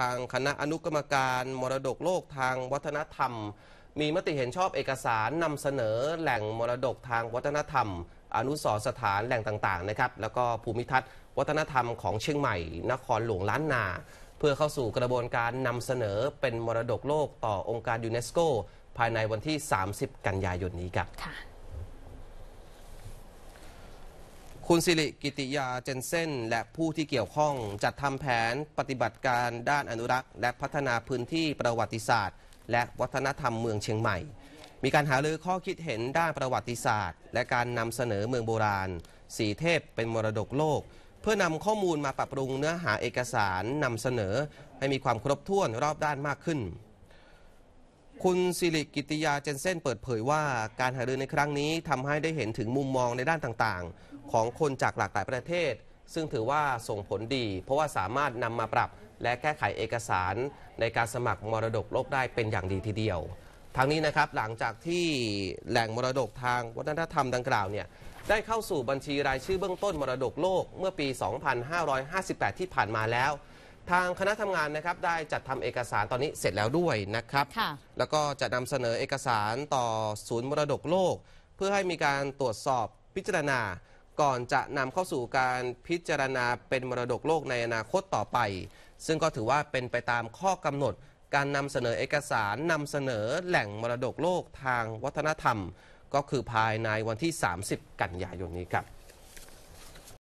ทางคณะอนุกรรมการมรดกโลกทางวัฒนธรรม มีมติเห็นชอบเอกสารนำเสนอแหล่งมรดกทางวัฒนธรรม อนุสรสถานแหล่งต่างๆนะครับแล้วก็ภูมิทัศน์วัฒนธรรมของเชียงใหม่ นครหลวงล้านนา เพื่อเข้าสู่กระบวนการนำเสนอเป็นมรดกโลกต่อองค์การยูเนสโกภายในวันที่ 30 กันยายนนี้ครับคุณสิริกิติยาเจนเซนและผู้ที่เกี่ยวข้องจัดทำแผนปฏิบัติการด้านอนุรักษ์ และพัฒนาพื้นที่ประวัติศาสตร์ และวัฒนธรรมเมืองเชียงใหม่ มีการหารือข้อคิดเห็นด้านประวัติศาสตร์ และการนำเสนอเมืองโบราณสีเทพเป็นมรดกโลก เพื่อนำข้อมูลมาปรับปรุงเนื้อหาเอกสารนำเสนอให้มีความครบถ้วนรอบด้านมากขึ้นคุณสิริกิติยาเจนเซนเปิดเผยว่าการหารือในครั้งนี้ทำให้ได้เห็นถึงมุมมองในด้านต่างๆ ของคนจากหลากหลายประเทศ ซึ่งถือว่าส่งผลดี เพราะว่าสามารถนำมาปรับและแก้ไขเอกสาร ในการสมัครมรดกโลกได้เป็นอย่างดีทีเดียวทางนี้นะครับหลังจากที่แหล่งมรดกทางวัฒนธรรมดังกล่าวเนี่ยได้เข้าสู่บัญชีรายชื่อเบื้องต้นมรดกโลกเมื่อปี 2558 ที่ผ่านมาแล้วทางคณะทำงานนะครับได้จัดทำเอกสารตอนนี้เสร็จแล้วด้วยนะครับ แล้วก็จะนำเสนอเอกสารต่อศูนย์มรดกโลก เพื่อให้มีการตรวจสอบพิจารณา ก่อนจะนำเข้าสู่การพิจารณาเป็นมรดกโลกในอนาคตต่อไป ซึ่งก็ถือว่าเป็นไปตามข้อกำหนดการนำเสนอเอกสารนำเสนอแหล่งมรดกโลกทางวัฒนธรรม ก็คือภายในวันที่ 30 กันยายนนี้ครับ